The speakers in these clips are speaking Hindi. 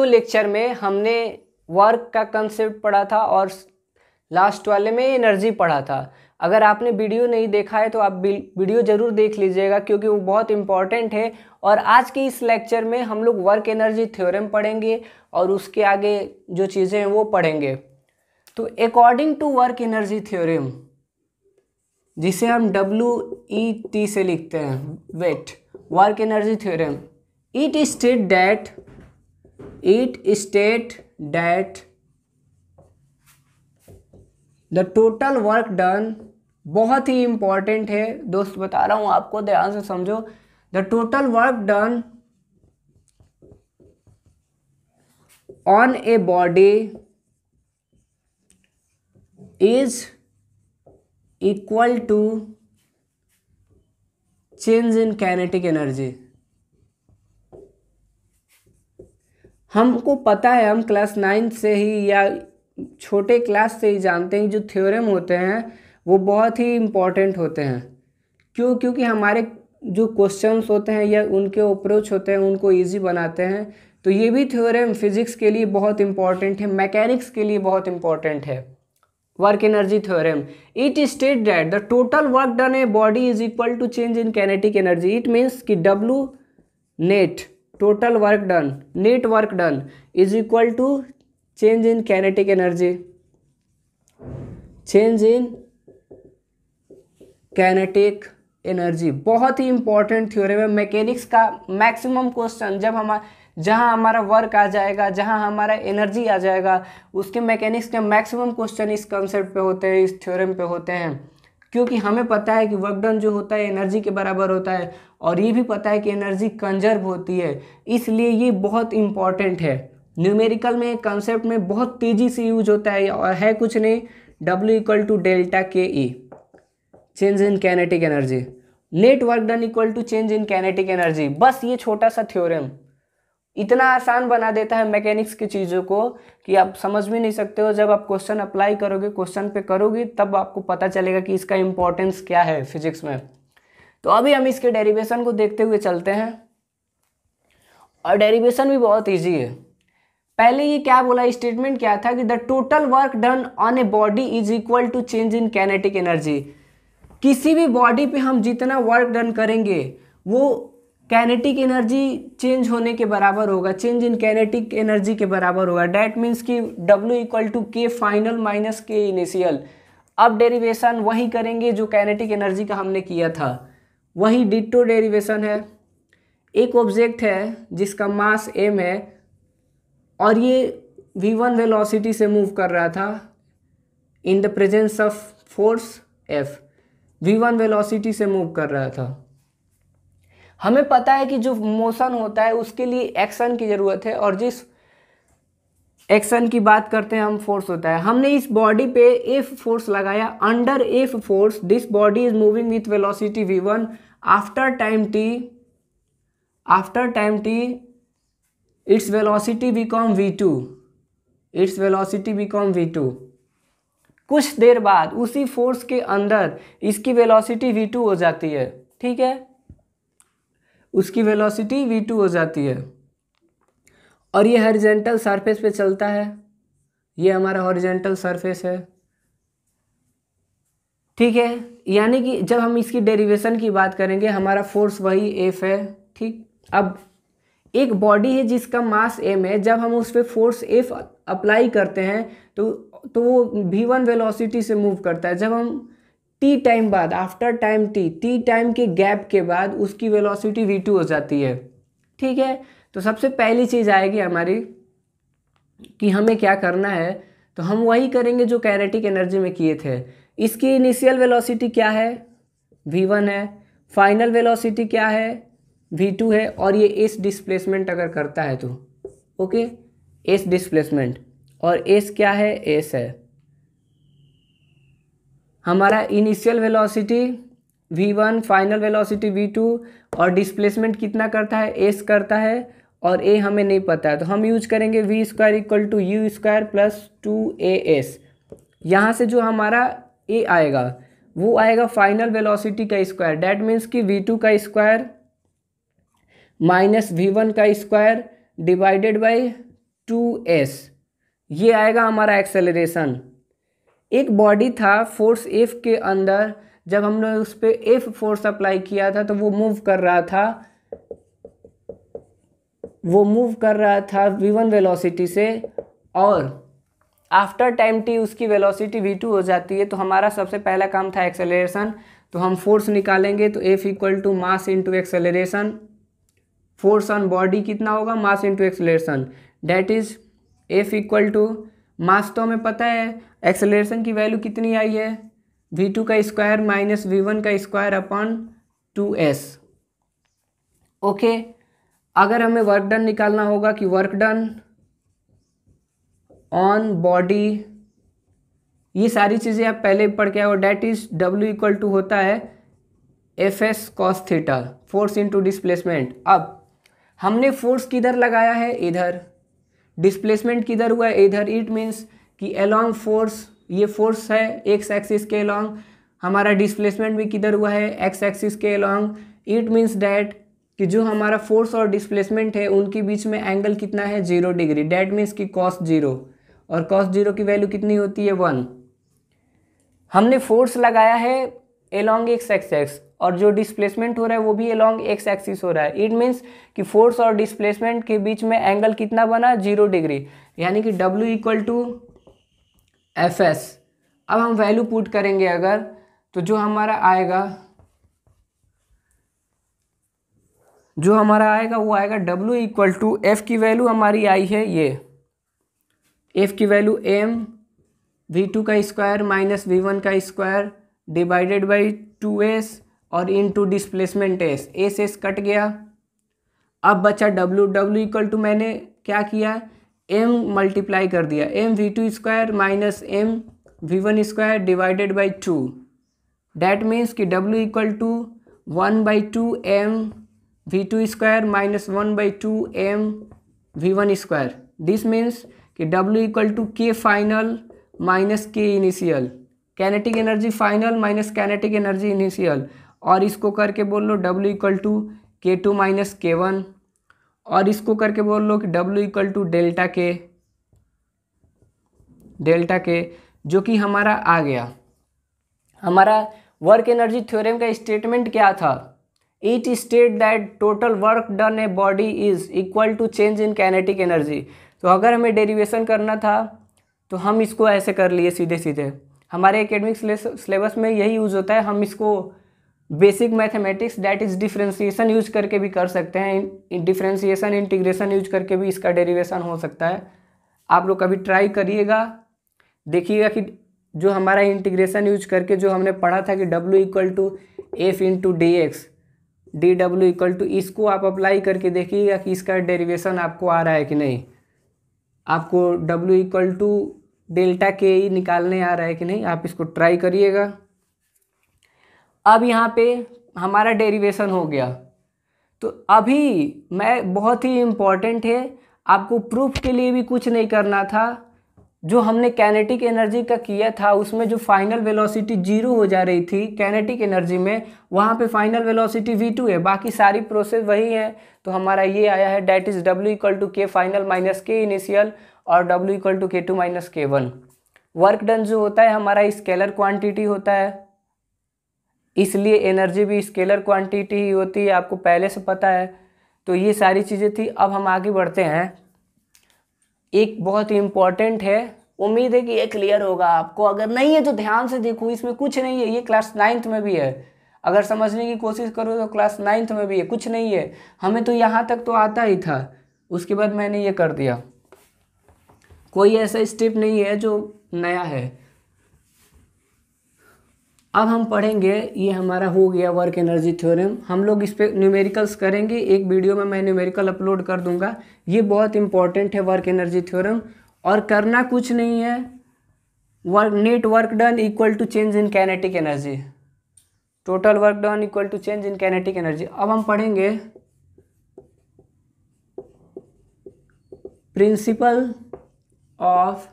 टू लेक्चर में हमने वर्क का कंसेप्ट पढ़ा था और लास्ट वाले में एनर्जी पढ़ा था अगर आपने वीडियो नहीं देखा है तो आप वीडियो ज़रूर देख लीजिएगा क्योंकि वो बहुत इंपॉर्टेंट है और आज के इस लेक्चर में हम लोग वर्क एनर्जी थ्योरम पढ़ेंगे और उसके आगे जो चीज़ें हैं वो पढ़ेंगे तो according to work energy theorem जिसे हम डब्ल्यू ई टी से लिखते हैं wait work energy theorem it state that it state that the total work done बहुत ही इंपॉर्टेंट है दोस्त बता रहा हूं आपको ध्यान से समझो the total work done on a body is equal to change in kinetic energy हमको पता है हम क्लास नाइन्थ से ही या छोटे क्लास से ही जानते हैं जो थ्योरम होते हैं वो बहुत ही इम्पॉर्टेंट होते हैं क्यों क्योंकि हमारे जो क्वेश्चंस होते हैं या उनके अप्रोच होते हैं उनको इजी बनाते हैं तो ये भी थ्योरम फिजिक्स के लिए बहुत इंपॉर्टेंट है मैकेनिक्स के लिए बहुत इंपॉर्टेंट है work energy theorem it state that the total work done a body is equal to change in kinetic energy it means कि W net total work done net work done is equal to change in kinetic energy change in kinetic energy बहुत ही इंपॉर्टेंट थ्योरी है मैकेनिक्स का मैक्सिमम क्वेश्चन जब हम जहां हमारा वर्क आ जाएगा जहां हमारा एनर्जी आ जाएगा उसके मैकेनिक्स के मैक्सिमम क्वेश्चन इस कंसेप्ट पे होते हैं इस थ्योरम पे होते हैं क्योंकि हमें पता है कि वर्क डन जो होता है एनर्जी के बराबर होता है और ये भी पता है कि एनर्जी कंजर्व होती है इसलिए ये बहुत इंपॉर्टेंट है न्यूमेरिकल में कंसेप्ट में बहुत तेज़ी से यूज होता है और है कुछ नहीं W equal to delta K E change in kinetic energy net work done equal to change in kinetic energy बस ये छोटा सा थ्योरम इतना आसान बना देता है मैकेनिक्स की चीज़ों को कि आप समझ भी नहीं सकते हो जब आप क्वेश्चन अप्लाई करोगे क्वेश्चन पे करोगे तब आपको पता चलेगा कि इसका इम्पोर्टेंस क्या है फिजिक्स में तो अभी हम इसके डेरिवेशन को देखते हुए चलते हैं और डेरिवेशन भी बहुत ईजी है पहले ये क्या बोला स्टेटमेंट क्या था कि the total work done on a body is equal to change in kinetic energy किसी भी बॉडी पे हम जितना वर्क डन करेंगे वो कैनेटिक एनर्जी चेंज होने के बराबर होगा चेंज इन कैनेटिक एनर्जी के बराबर होगा डैट मीन्स कि W equal to K final minus K initial अब डेरिवेशन वही करेंगे जो कैनेटिक एनर्जी का हमने किया था वही डिटो डेरिवेशन है एक ऑब्जेक्ट है जिसका मास एम है और ये वी वन वेलोसिटी से मूव कर रहा था in the presence of force F V one velocity से मूव कर रहा था हमें पता है कि जो मोशन होता है उसके लिए एक्शन की ज़रूरत है और जिस एक्शन की बात करते हैं हम फोर्स होता है हमने इस बॉडी पे एफ फोर्स लगाया under F force this body is moving with velocity V one after time T after time T its velocity become V two its velocity become V two कुछ देर बाद उसी फोर्स के अंदर इसकी वेलोसिटी वी टू हो जाती है ठीक है उसकी वेलोसिटी वी टू हो जाती है और ये हॉरिजेंटल सरफेस पे चलता है ये हमारा हॉरिजेंटल सरफेस है ठीक है यानी कि जब हम इसकी डेरिवेशन की बात करेंगे हमारा फोर्स वही एफ है ठीक अब एक बॉडी है जिसका मास एम है जब हम उस पर फोर्स एफ अप्लाई करते हैं तो तो वो वी वन वेलोसिटी से मूव करता है जब हम टी टाइम बाद after time T T time के गैप के बाद उसकी वेलोसिटी वी टू हो जाती है ठीक है तो सबसे पहली चीज़ आएगी हमारी कि हमें क्या करना है तो हम वही करेंगे जो कैनेटिक एनर्जी में किए थे इसकी इनिशियल वेलोसिटी क्या है वी वन है फाइनल वेलोसिटी क्या है वी टू है और ये एस डिस्प्लेसमेंट अगर करता है तो ओके एस डिस्प्लेसमेंट और एस क्या है एस है हमारा initial velocity V one final velocity V two और डिस्प्लेसमेंट कितना करता है एस करता है और ए हमें नहीं पता है तो हम यूज करेंगे V square equal to U square plus two A S यहाँ से जो हमारा ए आएगा वो आएगा फाइनल वेलोसिटी का स्क्वायर डैट मीन्स कि वी टू का स्क्वायर माइनस वी वन का square divided by two S ये आएगा हमारा एक्सेलरेशन एक बॉडी था फोर्स एफ के अंदर जब हमने उस पर एफ फोर्स अप्लाई किया था तो वो मूव कर रहा था वो मूव कर रहा था वी वन वेलोसिटी से और आफ्टर टाइम टी उसकी वेलोसिटी वी टू हो जाती है तो हमारा सबसे पहला काम था एक्सेलरेशन तो हम फोर्स निकालेंगे तो F equal to mass into acceleration force on body कितना होगा mass into acceleration that is F equal to mass तो हमें पता है एक्सेलरेशन की वैल्यू कितनी आई है वी टू का स्क्वायर माइनस वी वन का square upon two S okay अगर हमें वर्क डन निकालना होगा कि वर्क डन ऑन बॉडी ये सारी चीज़ें आप पहले पढ़ के आओ that is W equal to होता है F S cos theta force into displacement अब हमने फोर्स किधर लगाया है इधर डिस्प्लेसमेंट किधर हुआ है इधर इट मीन्स कि अलॉन्ग फोर्स ये फोर्स है एक्स एक्सिस के अलॉन्ग हमारा डिस्प्लेसमेंट भी किधर हुआ है एक्स एक्सिस के अलॉन्ग इट मीन्स डैट कि जो हमारा फोर्स और डिस्प्लेसमेंट है उनके बीच में एंगल कितना है जीरो डिग्री डैट मीन्स कि कॉस जीरो और कॉस जीरो की वैल्यू कितनी होती है वन हमने फोर्स लगाया है एलोंग एक्स एक्स एक्स और जो डिस्प्लेसमेंट हो रहा है वो भी अलॉन्ग एक्स एक्सिस हो रहा है इट मीन्स कि फोर्स और डिस्प्लेसमेंट के बीच में एंगल कितना बना जीरो डिग्री यानी कि W equal to F S अब हम वैल्यू पुट करेंगे अगर तो जो हमारा आएगा जो हमारा आएगा वो आएगा W इक्वल टू एफ की वैल्यू हमारी आई है ये F की वैल्यू m v2 का स्क्वायर माइनस वी वन का square divided by two S और into displacement S S S cut गया अब बचा डब्ल्यू डब्ल्यू इक्वल टू मैंने क्या किया एम मल्टीप्लाई कर दिया M V two square minus M V one square divided by two that means कि W equal to one by two M V two square minus one by two M V one square this means कि W equal to K final minus K initial kinetic energy final minus kinetic energy initial और इसको करके बोल लो W equal to K two minus K one और इसको करके बोल लो कि W equal to delta K delta K जो कि हमारा आ गया हमारा वर्क एनर्जी थ्योरम का स्टेटमेंट क्या था it state that total work done a body is equal to change in kinetic energy तो अगर हमें डेरिवेशन करना था तो हम इसको ऐसे कर लिए सीधे सीधे हमारे एकेडमिक सिलेबस में यही यूज़ होता है हम इसको basic mathematics that is differentiation use करके भी कर सकते हैं डिफ्रेंसीसन इंटीग्रेशन यूज करके भी इसका डेरिवेशन हो सकता है आप लोग कभी ट्राई करिएगा देखिएगा कि जो हमारा इंटीग्रेशन यूज करके जो हमने पढ़ा था कि W equal to F into D X D W equal to इसको आप अप्लाई करके देखिएगा कि इसका डेरिवेशन आपको आ रहा है कि नहीं आपको W equal to delta K ई निकालने आ रहा है कि नहीं आप इसको ट्राई करिएगा अब यहाँ पे हमारा डेरिवेशन हो गया तो अभी मैं बहुत ही इम्पॉर्टेंट है आपको प्रूफ के लिए भी कुछ नहीं करना था जो हमने कैनेटिक एनर्जी का किया था उसमें जो फाइनल वेलोसिटी जीरो हो जा रही थी कैनेटिक एनर्जी में वहाँ पे फाइनल वेलोसिटी वी टू है बाकी सारी प्रोसेस वही है तो हमारा ये आया है that is W equal to K final minus K initial और W equal to K two minus K one work done जो होता है हमारा स्केलर क्वान्टिटी होता है इसलिए एनर्जी भी स्केलर क्वांटिटी ही होती है आपको पहले से पता है तो ये सारी चीज़ें थी अब हम आगे बढ़ते हैं एक बहुत ही इम्पॉर्टेंट है उम्मीद है कि ये क्लियर होगा आपको अगर नहीं है तो ध्यान से देखो इसमें कुछ नहीं है ये क्लास नाइन्थ में भी है अगर समझने की कोशिश करो तो क्लास नाइन्थ में भी है कुछ नहीं है हमें तो यहाँ तक तो आता ही था उसके बाद मैंने ये कर दिया कोई ऐसा स्टेप नहीं है जो नया है अब हम पढ़ेंगे ये हमारा हो गया वर्क एनर्जी थ्योरम हम लोग इस पर न्यूमेरिकल्स करेंगे एक वीडियो में मैं न्यूमेरिकल अपलोड कर दूंगा ये बहुत इंपॉर्टेंट है वर्क एनर्जी थ्योरम और करना कुछ नहीं है work net work done equal to change in kinetic energy total work done equal to change in kinetic energy अब हम पढ़ेंगे principle of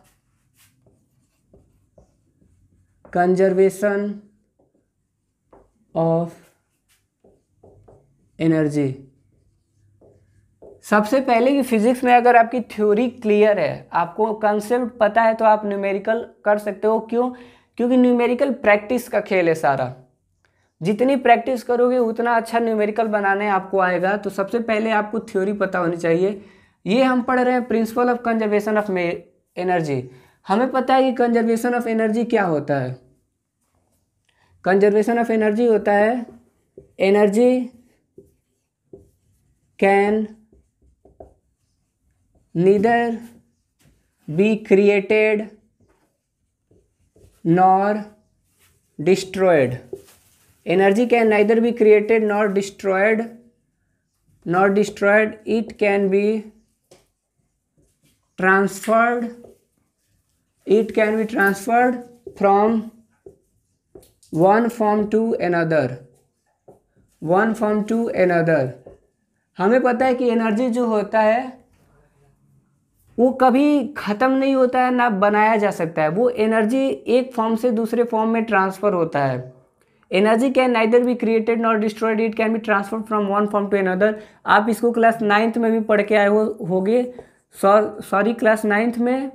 conservation of energy सबसे पहले कि फिजिक्स में अगर आपकी थ्योरी क्लियर है आपको कंसेप्ट पता है तो आप न्यूमेरिकल कर सकते हो क्यों क्योंकि न्यूमेरिकल प्रैक्टिस का खेल है सारा जितनी प्रैक्टिस करोगे उतना अच्छा न्यूमेरिकल बनाने आपको आएगा तो सबसे पहले आपको थ्योरी पता होनी चाहिए ये हम पढ़ रहे हैं principle of conservation of energy हमें पता है कि कंजर्वेशन ऑफ एनर्जी क्या होता है कंजर्वेशन ऑफ एनर्जी होता है energy can neither be created nor destroyed energy can neither be created nor destroyed not destroyed it can be transferred it can be transferred from one from to another one from to another हमें पता है कि एनर्जी जो होता है वो कभी ख़त्म नहीं होता है ना बनाया जा सकता है वो एनर्जी एक फॉर्म से दूसरे फॉर्म में ट्रांसफ़र होता है energy can neither be created not destroyed it can be transfer from one form to another आप इसको क्लास नाइन्थ में भी पढ़ के आए हो होगे सॉरी क्लास नाइन्थ में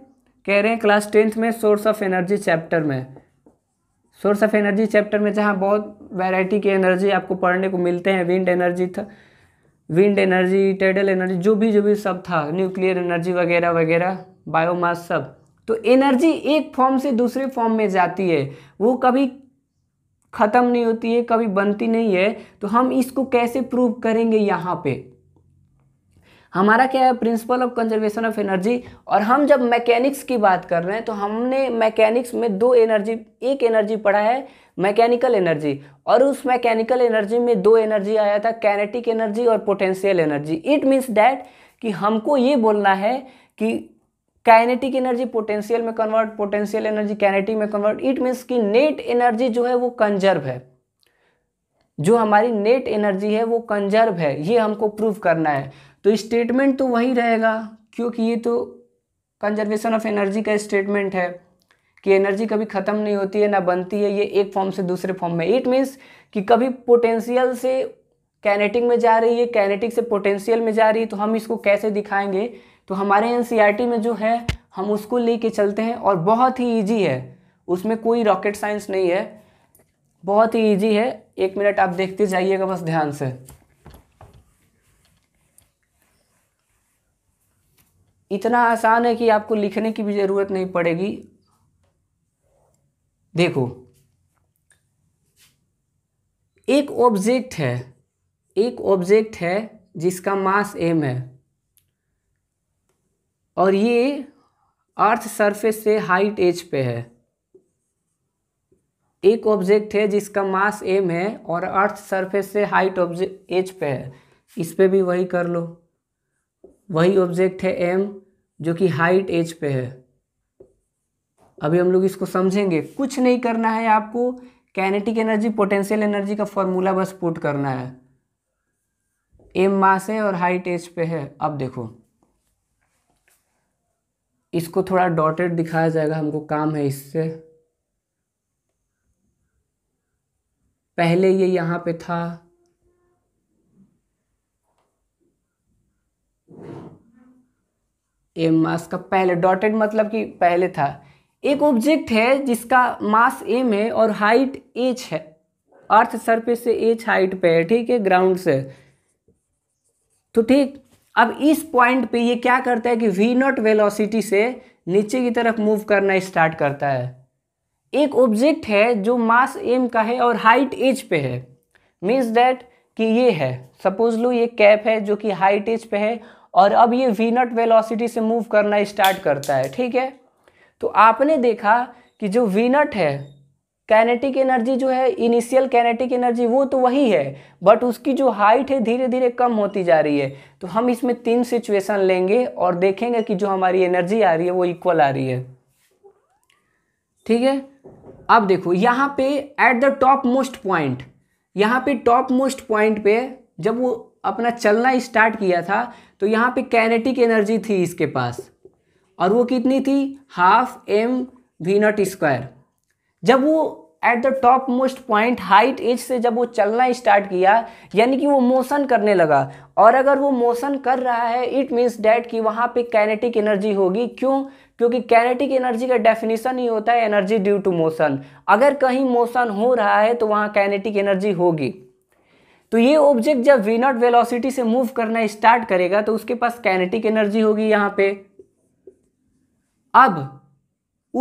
कह रहे हैं क्लास टेंथ में सोर्स ऑफ एनर्जी चैप्टर में सोर्स ऑफ एनर्जी चैप्टर में जहाँ बहुत वैरायटी के एनर्जी आपको पढ़ने को मिलते हैं विंड एनर्जी था विंड एनर्जी टेडल एनर्जी जो भी जो भी सब था न्यूक्लियर एनर्जी वगैरह वगैरह बायोमास सब तो एनर्जी एक फॉर्म से दूसरे फॉर्म में जाती है वो कभी ख़त्म नहीं होती है कभी बनती नहीं है तो हम इसको कैसे प्रूव करेंगे यहाँ पे हमारा क्या है principle of conservation of energy और हम जब मैकेनिक्स की बात कर रहे हैं तो हमने मैकेनिक्स में दो एनर्जी एक एनर्जी पढ़ा है मैकेनिकल एनर्जी और उस मैकेनिकल एनर्जी में दो एनर्जी आया था कैनेटिक एनर्जी और potential energy it means that कि हमको ये बोलना है कि काइनेटिक एनर्जी पोटेंशियल में कन्वर्ट पोटेंशियल एनर्जी कैनेटिक में कन्वर्ट इट मीन्स कि नेट एनर्जी जो है वो कंजर्व है जो हमारी नेट एनर्जी है वो कंजर्व है ये हमको प्रूव करना है तो स्टेटमेंट तो वही रहेगा क्योंकि ये तो कंजर्वेशन ऑफ एनर्जी का स्टेटमेंट है कि एनर्जी कभी ख़त्म नहीं होती है ना बनती है ये एक फॉर्म से दूसरे फॉर्म में इट मीन्स कि कभी पोटेंशियल से कैनेटिक में जा रही है कैनेटिक से पोटेंशियल में जा रही है तो हम इसको कैसे दिखाएंगे तो हमारे एन e में जो है हम उसको लेके चलते हैं और बहुत ही ईजी है उसमें कोई रॉकेट साइंस नहीं है बहुत ही ईजी है एक मिनट आप देखते जाइएगा बस ध्यान से इतना आसान है कि आपको लिखने की भी ज़रूरत नहीं पड़ेगी देखो एक ऑब्जेक्ट है एक ऑब्जेक्ट है जिसका मास एम है और ये अर्थ सरफेस से हाइट एच पे है एक ऑब्जेक्ट है जिसका मास एम है और अर्थ सरफेस से हाइट ऑब्जेक्ट एच पे है इस पर भी वही कर लो वही ऑब्जेक्ट है एम जो कि हाइट एज पे है अभी हम लोग इसको समझेंगे कुछ नहीं करना है आपको कैनेटिक एनर्जी पोटेंशियल एनर्जी का फॉर्मूला बस पुट करना है एम मास है और हाइट एज पे है अब देखो इसको थोड़ा डॉटेड दिखाया जाएगा हमको काम है इससे पहले ये यहाँ पे था ए मास का पहले डॉटेड मतलब कि पहले था एक ऑब्जेक्ट है जिसका मास एम है और हाइट एच है अर्थ सरफेस से एच हाइट पे है ठीक है ग्राउंड से तो ठीक अब इस पॉइंट पे ये क्या करता है कि वी नॉट वेलोसिटी से नीचे की तरफ मूव करना स्टार्ट करता है एक ऑब्जेक्ट है जो मास एम का है और हाइट एच पे है मीन्स डैट कि ये है सपोज लो ये कैप है जो कि हाइट एच पे है और अब ये वी नॉट वेलोसिटी से मूव करना स्टार्ट करता है ठीक है तो आपने देखा कि जो वी नॉट है कैनेटिक एनर्जी जो है इनिशियल कैनेटिक एनर्जी वो तो वही है बट उसकी जो हाइट है धीरे धीरे कम होती जा रही है तो हम इसमें तीन सिचुएशन लेंगे और देखेंगे कि जो हमारी एनर्जी आ रही है वो इक्वल आ रही है ठीक है अब देखो यहाँ पे at the top most point यहाँ पे टॉप मोस्ट पॉइंट पे जब वो अपना चलना स्टार्ट किया था तो यहाँ पे कैनेटिक एनर्जी थी इसके पास और वो कितनी थी half M V not square जब वो at the top most point height एज से जब वो चलना स्टार्ट किया यानी कि वो मोशन करने लगा और अगर वो मोशन कर रहा है इट मीन्स डैट कि वहाँ पे कैनेटिक एनर्जी होगी क्यों क्योंकि कैनेटिक एनर्जी का डेफिनेशन ही होता है एनर्जी ड्यू टू मोशन अगर कहीं मोशन हो रहा है तो वहाँ कैनेटिक एनर्जी होगी तो ये ऑब्जेक्ट जब वी नॉट वेलोसिटी से मूव करना स्टार्ट करेगा तो उसके पास कैनेटिक एनर्जी होगी यहाँ पे अब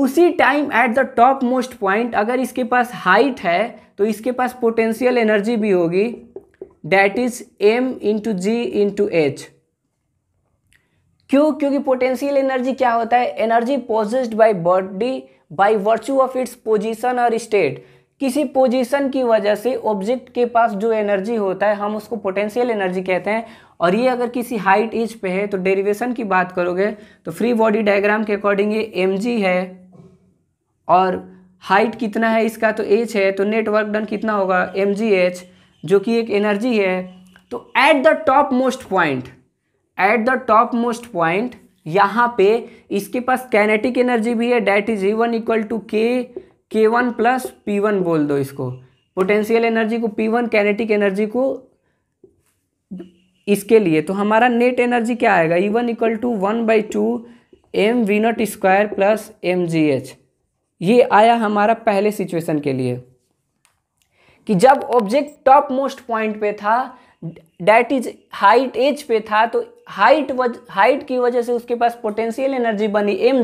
उसी time at the top most point अगर इसके पास हाइट है तो इसके पास पोटेंशियल एनर्जी भी होगी that is M into G into H क्यों क्योंकि पोटेंशियल एनर्जी क्या होता है energy possessed by body by virtue of its position और स्टेट किसी पोजीशन की वजह से ऑब्जेक्ट के पास जो एनर्जी होता है हम उसको पोटेंशियल एनर्जी कहते हैं और ये अगर किसी हाइट एज पे है तो डेरिवेशन की बात करोगे तो फ्री बॉडी डायग्राम के अकॉर्डिंग ये एम है और हाइट कितना है इसका तो एच है तो नेटवर्क डन कितना होगा एम जो कि एक एनर्जी है तो at the top most point at the top most point यहाँ पे इसके पास कैनेटिक एनर्जी भी है that is even equal to K K one plus P one बोल दो इसको पोटेंशियल एनर्जी को पी वन कैनेटिक एनर्जी को इसके लिए तो हमारा नेट एनर्जी क्या आएगा E one equal to one by two M V not square plus M G H ये आया हमारा पहले सिचुएशन के लिए कि जब ऑब्जेक्ट टॉप मोस्ट पॉइंट पे था डैट इज हाइट एज पे था तो हाइट वज हाइट की वजह से उसके पास पोटेंशियल एनर्जी बनी एम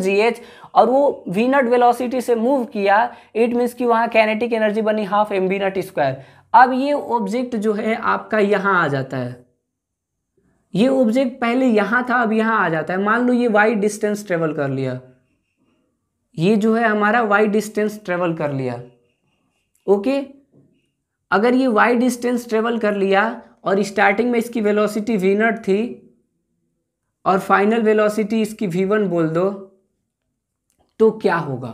और वो वी नट वेलोसिटी से मूव किया इट मीन्स कि वहाँ कैनेटिक एनर्जी बनी half M V not square अब ये ऑब्जेक्ट जो है आपका यहाँ आ जाता है ये ऑब्जेक्ट पहले यहाँ था अब यहाँ आ जाता है मान लो ये वाई डिस्टेंस ट्रेवल कर लिया ये जो है हमारा वाई डिस्टेंस ट्रेवल कर लिया ओके अगर ये वाई डिस्टेंस ट्रेवल कर लिया और स्टार्टिंग में इसकी वेलोसिटी वी नट थी और फाइनल वेलोसिटी इसकी वी वन बोल दो तो क्या होगा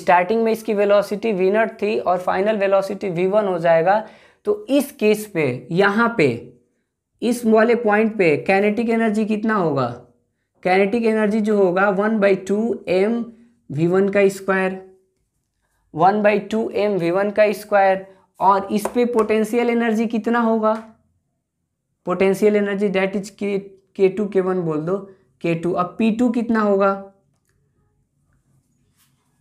स्टार्टिंग में इसकी वेलोसिटी वी नट थी और फाइनल वेलोसिटी वी वन हो जाएगा तो इस केस पे यहां पे इस वाले पॉइंट पे कैनेटिक एनर्जी कितना होगा कैनेटिक एनर्जी जो होगा one by two M V one का square one by two M V one का स्क्वायर और इस पे पोटेंशियल एनर्जी कितना होगा पोटेंशियल एनर्जी डेट इज के के टू के वन बोल दो के टू अब पी टू कितना होगा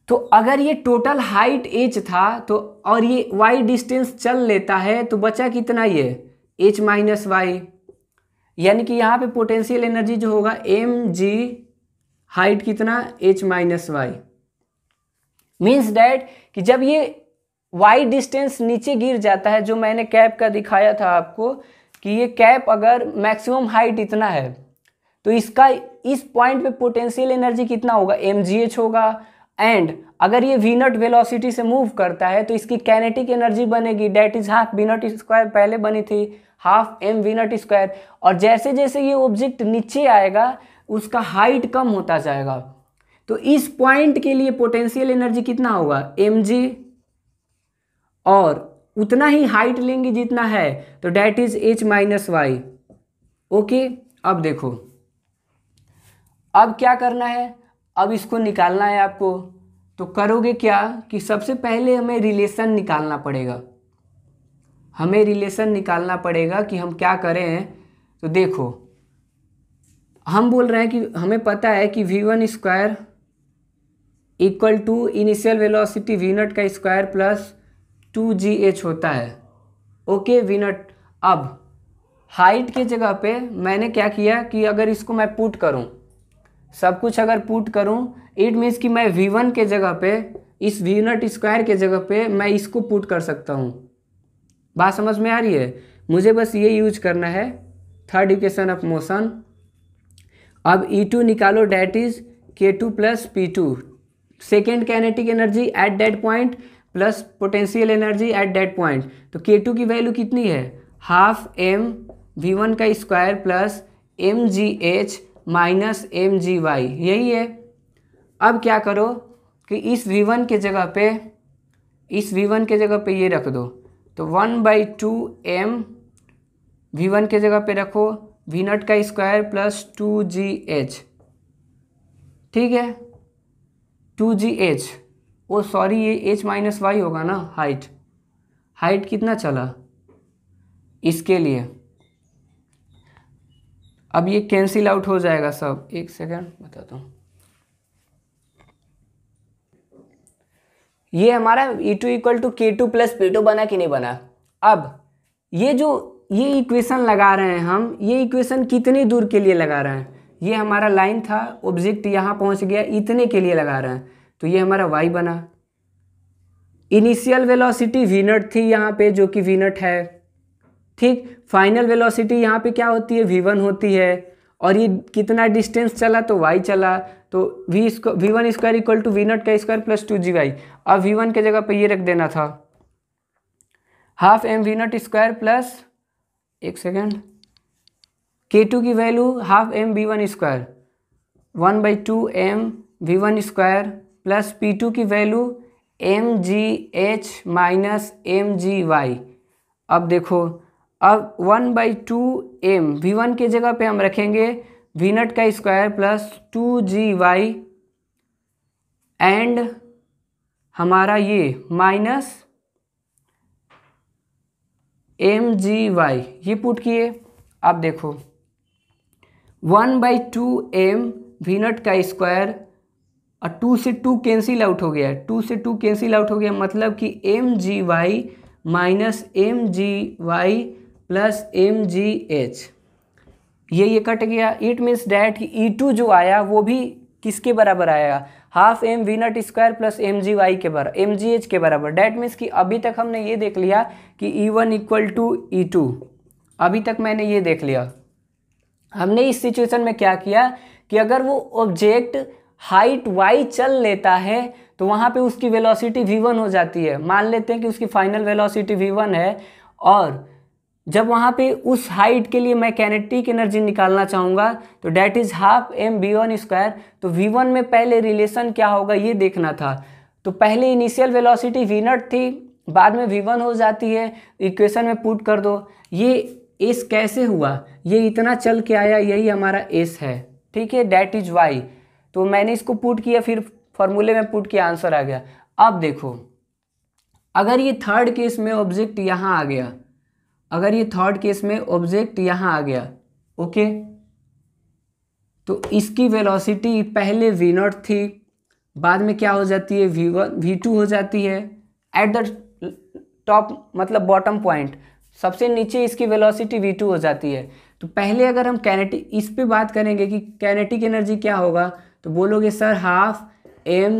तो अगर ये टोटल हाइट एच था तो और ये वाई डिस्टेंस चल लेता है तो बचा कितना ये एच माइनस वाई यानी कि यहाँ पे पोटेंशियल एनर्जी जो होगा एम जी हाइट कितना H minus Y means that कि जब ये वाई डिस्टेंस नीचे गिर जाता है जो मैंने कैप का दिखाया था आपको कि ये कैप अगर मैक्सिमम हाइट इतना है तो इसका इस पॉइंट पे पोटेंशियल एनर्जी कितना होगा एम होगा एंड अगर ये वी नॉट वेलोसिटी से मूव करता है तो इसकी कैनेटिक एनर्जी बनेगी that is half V square पहले बनी थी हाफ एम वी स्क्वायर और जैसे जैसे ये ऑब्जेक्ट नीचे आएगा उसका हाइट कम होता जाएगा तो इस पॉइंट के लिए पोटेंशियल एनर्जी कितना होगा एम और उतना ही हाइट लेंगे जितना है तो that is H minus Y okay अब देखो अब क्या करना है अब इसको निकालना है आपको तो करोगे क्या कि सबसे पहले हमें रिलेशन निकालना पड़ेगा हमें रिलेशन निकालना पड़ेगा कि हम क्या करें तो देखो हम बोल रहे हैं कि हमें पता है कि V one square equal to initial velocity V not का square plus two G H होता है ओके विनट अब हाइट की जगह पे मैंने क्या किया कि अगर इसको मैं पुट करूं सब कुछ अगर पुट करूं इट मीन्स कि मैं वी वन के जगह पे इस वी नट स्क्वायर के जगह पे मैं इसको पुट कर सकता हूँ बात समझ में आ रही है मुझे बस ये यूज करना है थर्ड इक्वेशन ऑफ मोशन अब ई e टू निकालो that is K two plus P two second kinetic energy at that point plus potential energy at that point तो के टू की वैल्यू कितनी है हाफ एम वी वन का square plus M G H minus M G Y यही है अब क्या करो कि इस वी वन के जगह पे इस वी वन के जगह पे ये रख दो तो one by two M V one के जगह पे रखो वी नट का square plus two G H ठीक है टू जी एच वो सॉरी ये एच माइनस वाई होगा ना हाइट हाइट कितना चला इसके लिए अब ये कैंसिल आउट हो जाएगा सब एक सेकेंड बताता हूँ ये हमारा E two equal to K two plus P two बना कि नहीं बना अब ये जो ये इक्वेशन लगा रहे हैं हम ये इक्वेशन कितनी दूर के लिए लगा रहे हैं ये हमारा लाइन था ऑब्जेक्ट यहाँ पहुँच गया इतने के लिए लगा रहे हैं तो ये हमारा वाई बना इनिशियल वेलोसिटी वीनट थी यहाँ पे जो कि वीनट है ठीक फाइनल वेलोसिटी यहाँ पे क्या होती है वी वन होती है और ये कितना डिस्टेंस चला तो वाई चला तो V square V one square equal to V not का square plus two G Y अब वी वन के जगह पे ये रख देना था half M V not square plus एक सेकेंड के टू की value half M V one square one by two M V one square plus P two की value M G H minus M G Y अब देखो अब one by two M V one की जगह पे हम रखेंगे वी नट का square plus two G Y and हमारा ये माइनस एम जी वाई ये पुट किए अब देखो one by two M V not का स्क्वायर और टू से टू कैंसिल आउट हो गया टू से टू कैंसिल आउट हो गया मतलब कि M G Y minus M G Y plus M G H ये ये कट गया इट मीन्स डैट कि ई e टू जो आया वो भी किसके बराबर आएगा half M V not square plus M G Y के बराबर एम जी एच के बराबर डैट मीन्स कि अभी तक हमने ये देख लिया कि E one equal to E two अभी तक मैंने ये देख लिया हमने इस सिचुएशन में क्या किया कि अगर वो ऑब्जेक्ट हाइट वाई चल लेता है तो वहाँ पे उसकी वेलोसिटी वी वन हो जाती है मान लेते हैं कि उसकी फाइनल वेलोसिटी वी वन है और जब वहाँ पे उस हाइट के लिए मैं कैनेटिक एनर्जी निकालना चाहूँगा तो that is half M V one square तो वी वन में पहले रिलेशन क्या होगा ये देखना था तो पहले इनिशियल वेलोसिटी वी नट थी बाद में वी वन हो जाती है इक्वेशन में पुट कर दो ये एस कैसे हुआ ये इतना चल के आया यही हमारा एस है ठीक है डैट इज वाई तो मैंने इसको पुट किया फिर फॉर्मूले में पुट किया आंसर आ गया अब देखो अगर ये थर्ड केस में ऑब्जेक्ट यहाँ आ गया अगर ये थर्ड केस में ऑब्जेक्ट यहाँ आ गया ओके तो इसकी वेलोसिटी पहले वी नॉट थी बाद में क्या हो जाती है वी वन वी टू हो जाती है एट द टॉप मतलब बॉटम पॉइंट सबसे नीचे इसकी वेलोसिटी वी टू हो जाती है तो पहले अगर हम कैनेटिक इस पे बात करेंगे कि कैनेटिक एनर्जी क्या होगा तो बोलोगे sir half M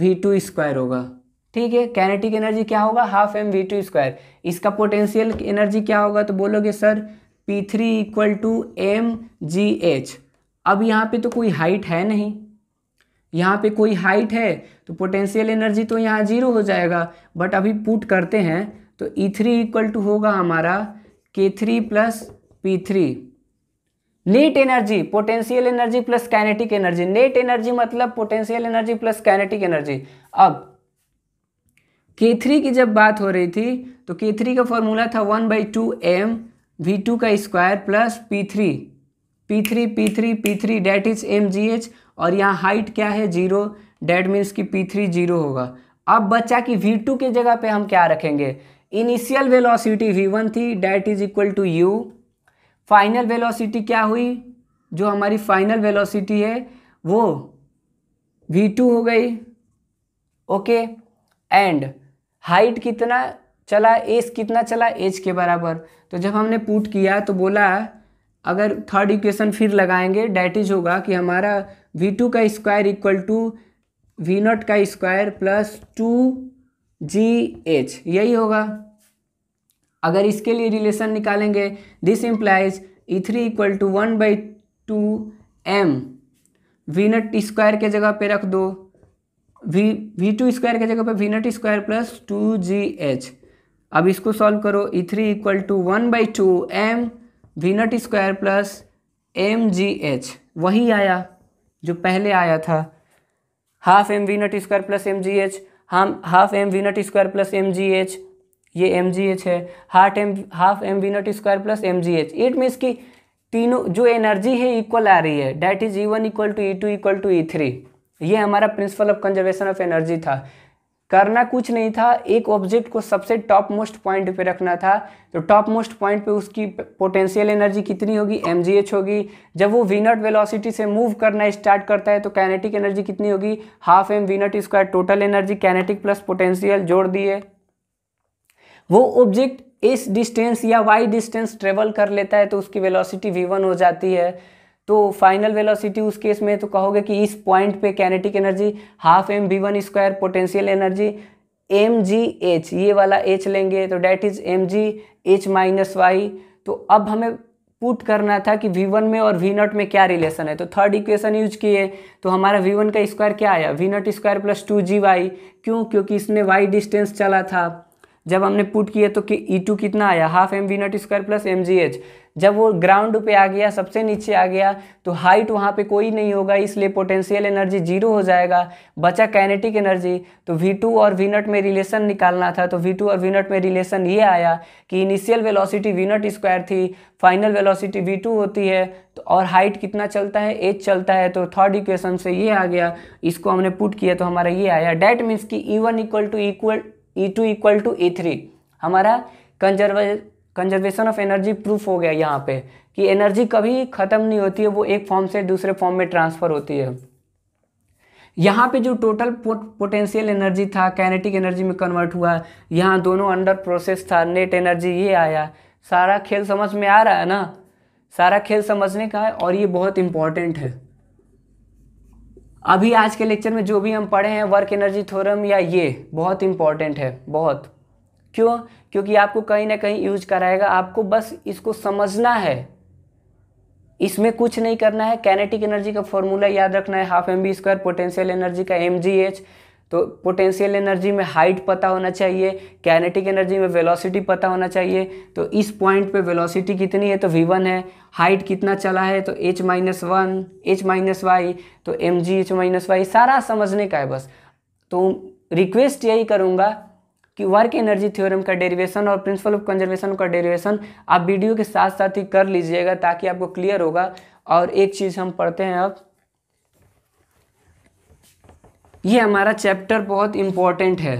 V two square होगा ठीक है कैनेटिक एनर्जी क्या होगा half M V two square इसका पोटेंशियल एनर्जी क्या होगा तो बोलोगे sir P three equal to M G H अब यहाँ पे तो कोई हाइट है नहीं यहाँ पे कोई हाइट है तो पोटेंशियल एनर्जी तो यहाँ जीरो हो जाएगा बट अभी पुट करते हैं तो ई थ्री इक्वल टू होगा हमारा K three plus P three net energy potential energy plus kinetic energy net energy मतलब potential energy plus kinetic energy अब के थ्री की जब बात हो रही थी तो के थ्री का फॉर्मूला था one by two M V two का square plus P three P three P three P three that is M G H और यहाँ हाइट क्या है जीरो डेट मीन्स कि पी थ्री जीरो होगा अब बच्चा की वी टू की जगह पे हम क्या रखेंगे इनिशियल वेलोसिटी वी वन थी that is equal to U final velocity क्या हुई जो हमारी फाइनल वेलोसिटी है वो वी टू हो गई ओके एंड हाइट कितना चला एज कितना चला एज के बराबर तो जब हमने पुट किया तो बोला अगर थर्ड इक्वेशन फिर लगाएंगे डैट इज होगा कि हमारा वी टू का स्क्वायर इक्वल टू वी का square plus two G H यही होगा अगर इसके लिए रिलेशन निकालेंगे this implies E three equal to one by two M V not square के जगह पे रख दो वी वी टू स्क्वायर के जगह पे V not square plus two G H अब इसको सॉल्व करो E three equal to one by two M V not square plus M G H वही आया जो पहले आया था half M V not square plus M G H हम half M V not square plus M G H ये एम जी एच है half M half M V not square plus M G H it means की तीनों जो एनर्जी है इक्वल आ रही है that is E one equal to E two equal to E three ये हमारा principle of conservation of energy था करना कुछ नहीं था एक ऑब्जेक्ट को सबसे टॉप मोस्ट पॉइंट पे रखना था तो टॉप मोस्ट पॉइंट पे उसकी पोटेंशियल एनर्जी कितनी होगी एम होगी जब वो वीनट वेलोसिटी से मूव करना स्टार्ट करता है तो कैनेटिक एनर्जी कितनी होगी half M V not square total energy kinetic plus potential जोड़ दिए वो ऑब्जेक्ट इस डिस्टेंस या वाई डिस्टेंस ट्रेवल कर लेता है तो उसकी वेलोसिटी वी वन हो जाती है तो फाइनल वेलोसिटी उस केस में तो कहोगे कि इस पॉइंट पे kinetic energy half M V one square potential energy M G H ये वाला एच लेंगे तो that is M G H minus Y तो अब हमें पुट करना था कि वन में और नॉट में क्या रिलेशन है तो थर्ड इक्वेशन यूज किए तो हमारा वन का स्क्वायर क्या आया not square plus two G Y क्यों क्योंकि इसने वाई डिस्टेंस चला था जब हमने पुट किया तो ई टू e कितना आया half M V not square plus M G H जब वो ग्राउंड पे आ गया सबसे नीचे आ गया तो हाइट वहाँ पे कोई नहीं होगा इसलिए पोटेंशियल एनर्जी जीरो हो जाएगा बचा काइनेटिक एनर्जी तो V2 और V नॉट में रिलेशन निकालना था तो V2 और V नॉट में रिलेशन ये आया कि initial velocity V nought square थी फाइनल वेलोसिटी V2 होती है तो और हाइट कितना चलता है एच चलता है तो थर्ड इक्वेशन से ये आ गया इसको हमने पुट किया तो हमारा ये आया डैट मीन्स कि E one equal to equal E two equal to E three हमारा conserve conservation of energy proof हो गया यहाँ पे कि एनर्जी कभी ख़त्म नहीं होती है वो एक फॉर्म से दूसरे फॉर्म में ट्रांसफ़र होती है यहाँ पे जो टोटल पोटेंशियल एनर्जी था कैनेटिक एनर्जी में कन्वर्ट हुआ यहाँ दोनों अंडर प्रोसेस था नेट एनर्जी ये आया सारा खेल समझ में आ रहा है ना सारा खेल समझने का है और ये बहुत इंपॉर्टेंट है अभी आज के लेक्चर में जो भी हम पढ़े हैं वर्क एनर्जी थ्योरम या ये बहुत इंपॉर्टेंट है बहुत क्यों क्योंकि आपको कहीं ना कहीं यूज कराएगा आपको बस इसको समझना है इसमें कुछ नहीं करना है कैनेटिक एनर्जी का फॉर्मूला याद रखना है half M B square potential energy का एम जी एच तो पोटेंशियल एनर्जी में हाइट पता होना चाहिए कैनेटिक एनर्जी में वेलोसिटी पता होना चाहिए तो इस पॉइंट पे वेलोसिटी कितनी है तो वी वन है हाइट कितना चला है तो H minus one H minus Y तो M G H minus Y सारा समझने का है बस तो रिक्वेस्ट यही करूँगा कि वर्क एनर्जी थ्योरम का डेरिवेशन और प्रिंसिपल ऑफ कंजर्वेशन का डेरिवेशन आप वीडियो के साथ साथ ही कर लीजिएगा ताकि आपको क्लियर होगा और एक चीज़ हम पढ़ते हैं अब ये हमारा चैप्टर बहुत इम्पॉर्टेंट है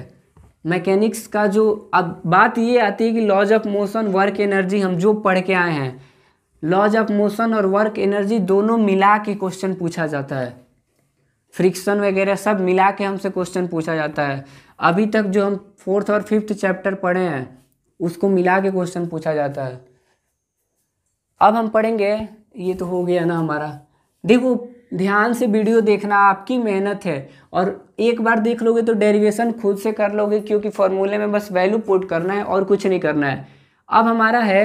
मैकेनिक्स का जो अब बात ये आती है कि laws of motion work energy हम जो पढ़ के आए हैं लॉज ऑफ मोशन और वर्क एनर्जी दोनों मिला के क्वेश्चन पूछा जाता है फ्रिक्शन वगैरह सब मिला के हमसे क्वेश्चन पूछा जाता है अभी तक जो हम फोर्थ और फिफ्थ चैप्टर पढ़े हैं उसको मिला के क्वेश्चन पूछा जाता है अब हम पढ़ेंगे ये तो हो गया ना हमारा देखो ध्यान से वीडियो देखना आपकी मेहनत है और एक बार देख लोगे तो डेरिवेशन खुद से कर लोगे क्योंकि फॉर्मूले में बस वैल्यू पुट करना है और कुछ नहीं करना है अब हमारा है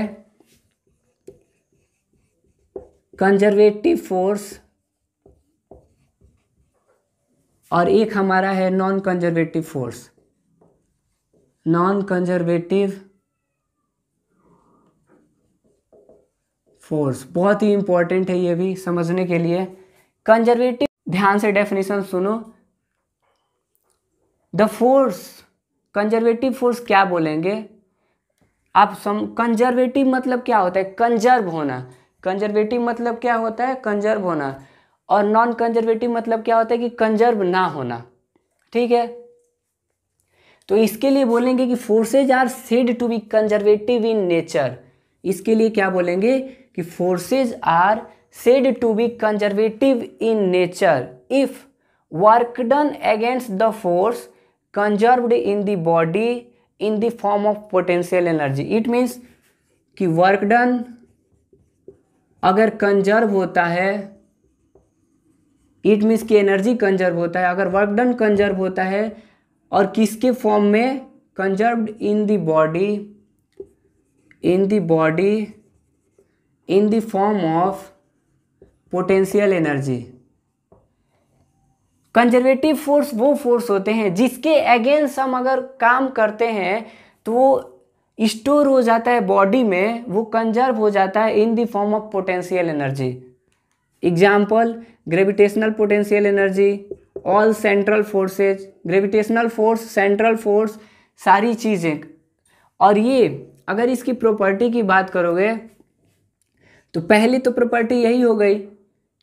कंजर्वेटिव फोर्स और एक हमारा है non conservative force non conservative force बहुत ही इंपॉर्टेंट है ये भी समझने के लिए कंजर्वेटिव ध्यान से डेफिनेशन सुनो द फोर्स कंजर्वेटिव फोर्स क्या बोलेंगे आप सम कंजर्वेटिव मतलब क्या होता है कंजर्व होना कंजर्वेटिव मतलब क्या होता है कंजर्व होना और नॉन कंजर्वेटिव मतलब क्या होता है कि कंजर्व ना होना ठीक है तो इसके लिए बोलेंगे कि forces are said to be conservative in nature इसके लिए क्या बोलेंगे कि forces are said to be conservative in nature if work done against the force conserved in the body in the form of potential energy it means कि वर्क डन अगर कंजर्व होता है इट मीन्स कि एनर्जी कंजर्व होता है अगर वर्क डन कंजर्व होता है और किसके फॉर्म में conserved in the body in the body in the form of potential energy conservative force वो फोर्स होते हैं जिसके अगेंस्ट हम अगर काम करते हैं तो वो स्टोर हो जाता है बॉडी में वो कंजर्व हो जाता है in the form of potential energy example gravitational potential energy all central forces gravitational force central force सारी चीज़ें और ये अगर इसकी प्रॉपर्टी की बात करोगे तो पहली तो प्रॉपर्टी यही हो गई